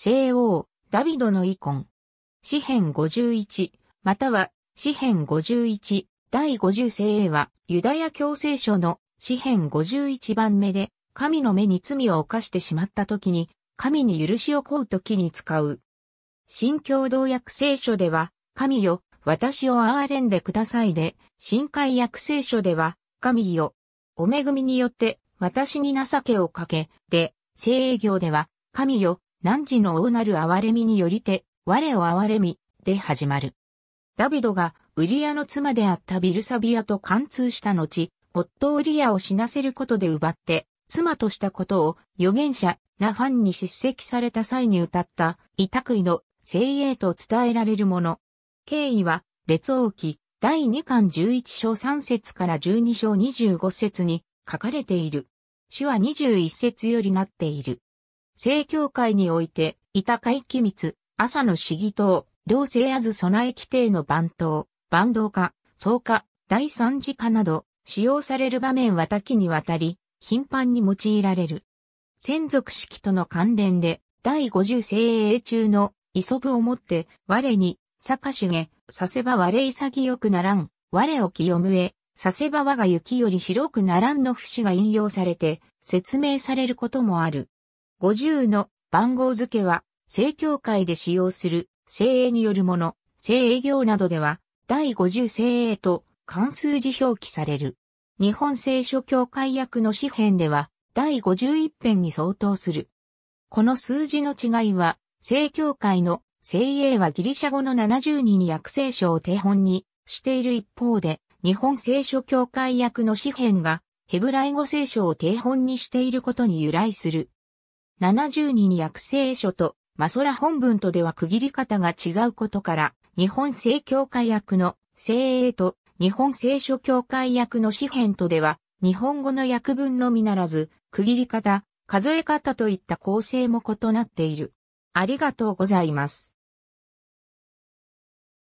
聖王、ダビドの遺魂。詩編51、または、詩編51、第50聖英は、ユダヤ教聖書の詩編51番目で、神の目に罪を犯してしまった時に、神に許しを請う時に使う。新共同訳聖書では、神よ、私を憐れんでくださいで、新海訳聖書では、神よ、お恵みによって、私に情けをかけ、で、聖営業では、神よ、汝の王なる憐れみによりて、我を憐れみ、で始まる。ダビドが、ウリアの妻であったビルサビアと貫通した後、夫ウリアを死なせることで奪って、妻としたことを預言者、ナファンに叱責された際に歌った、委託クの聖鋭と伝えられるもの。経緯は、列王記、第2巻11章3節から12章25節に書かれている。詩は21節よりなっている。正教会において、板海機密、朝の市議党、両生あず備え規定の番頭、番頭化、草化、第三次化など、使用される場面は多岐にわたり、頻繁に用いられる。専属式との関連で、第五十精鋭中の、磯部をもって、我に、坂重、させば我潔くならん、我を清むえ、させば我が雪より白くならんの節が引用されて、説明されることもある。50の番号付けは、正教会で使用する、精鋭によるもの、精鋭行などでは、第50精鋭と関数字表記される。日本聖書教会訳の詩編では、第51編に相当する。この数字の違いは、正教会の精鋭はギリシャ語の70人に訳聖書を手本にしている一方で、日本聖書教会訳の詩編がヘブライ語聖書を定本にしていることに由来する。7 2に薬聖書とマソラ本文とでは区切り方が違うことから、日本正教会役の聖英と日本聖書教会役の詩編とでは、日本語の訳文のみならず、区切り方、数え方といった構成も異なっている。ありがとうございます。